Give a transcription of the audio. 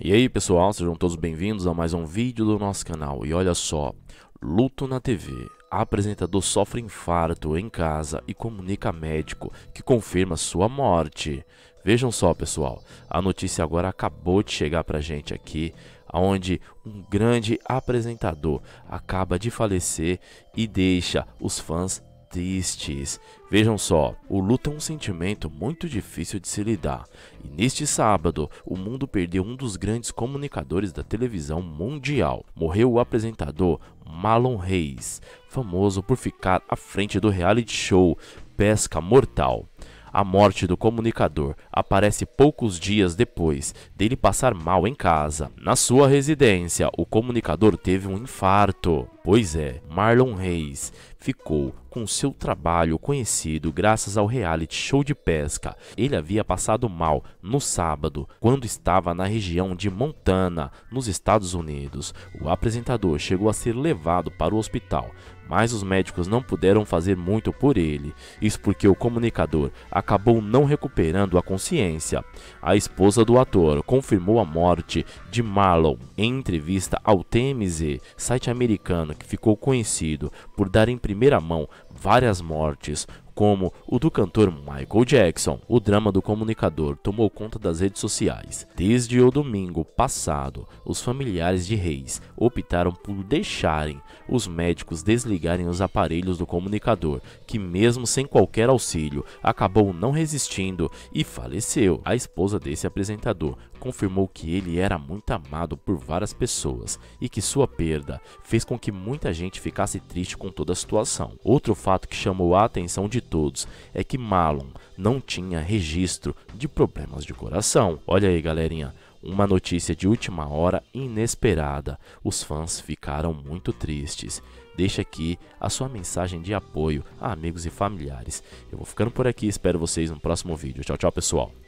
E aí pessoal, sejam todos bem-vindos a mais um vídeo do nosso canal. E olha só, luto na TV. apresentador sofre infarto em casa e comunica a médico que confirma sua morte. Vejam só pessoal, a notícia agora acabou de chegar pra gente aqui, onde um grande apresentador acaba de falecer e deixa os fãs tristes. Vejam só, o luto é um sentimento muito difícil de se lidar, e neste sábado, o mundo perdeu um dos grandes comunicadores da televisão mundial. Morreu o apresentador Malon Reis, famoso por ficar à frente do reality show Pesca Mortal. A morte do comunicador aparece poucos dias depois dele passar mal em casa. Na sua residência, o comunicador teve um infarto. Pois é, Marlon Reis ficou com seu trabalho conhecido graças ao reality show de pesca. Ele havia passado mal no sábado, quando estava na região de Montana, nos Estados Unidos. O apresentador chegou a ser levado para o hospital, mas os médicos não puderam fazer muito por ele. Isso porque o comunicador acabou não recuperando a consciência. A esposa do ator confirmou a morte de Marlon em entrevista ao TMZ, site americano que ficou conhecido por dar em primeira mão várias mortes, como o do cantor Michael Jackson. O drama do comunicador tomou conta das redes sociais. Desde o domingo passado, os familiares de Reis optaram por deixarem os médicos desligarem os aparelhos do comunicador, que, mesmo sem qualquer auxílio, acabou não resistindo e faleceu. A esposa desse apresentador confirmou que ele era muito amado por várias pessoas e que sua perda fez com que muita gente ficasse triste com toda a situação. Outro fato que chamou a atenção de todos é que Malon não tinha registro de problemas de coração. Olha aí, galerinha. Uma notícia de última hora inesperada. Os fãs ficaram muito tristes. Deixa aqui a sua mensagem de apoio a amigos e familiares. Eu vou ficando por aqui, espero vocês no próximo vídeo. Tchau, tchau, pessoal.